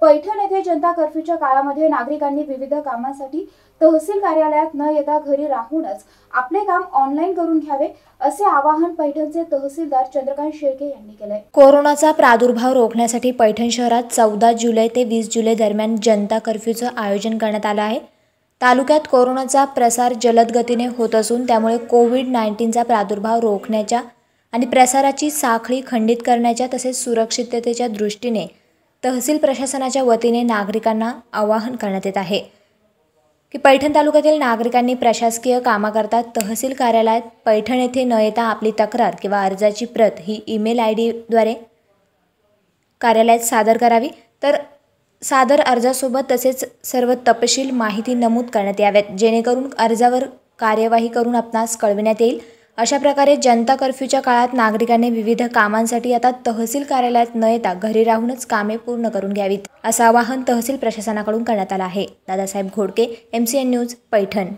पैठण येथे जनता कर्फ्यूच्या काळामध्ये नागरिकांनी विविध कामासाठी तहसील कार्यालयात न येता घरी राहूनच आपले काम ऑनलाईन करून घ्यावे असे आवाहन पैठणचे तहसीलदार चंद्रकांत शेळके यांनी केले कोरोनाचा प्रादुर्भाव रोखण्यासाठी पैठण शहरात चौदा जुलै ते वीस जुलै दरम्यान जनता कर्फ्यूचं आयोजन करण्यात आलं आहे तालुक्यात कोरोनाचा प्रसार जलद गतीने होत असून त्यामुळे कोविड नाईन्टीनचा प्रादुर्भाव रोखण्याच्या आणि प्रसाराची साखळी खंडित करण्याच्या तसेच सुरक्षिततेच्या दृष्टीने तहसील प्रशासनाच्या वतीने नागरिकांना आवाहन करण्यात येत आहे की पैठण तालुक्यातील नागरिकांनी प्रशासकीय कामाकरता तहसील कार्यालयात पैठण येथे न येता आपली तक्रार किंवा अर्जाची प्रत ही ईमेल आय डीद्वारे कार्यालयात सादर करावी तर सादर अर्जासोबत तसेच सर्व तपशील माहिती नमूद करण्यात याव्यात जेणेकरून अर्जावर कार्यवाही करून आपणास कळविण्यात येईल अशा प्रकारे जनता कर्फ्यूच्या काळात नागरिकांनी विविध कामांसाठी आता तहसील कार्यालयात न येता घरी राहूनच कामे पूर्ण करून घ्यावीत असं आवाहन तहसील प्रशासनाकडून करण्यात आलं आहे दादासाहेब घोडके एमसीएन न्यूज पैठण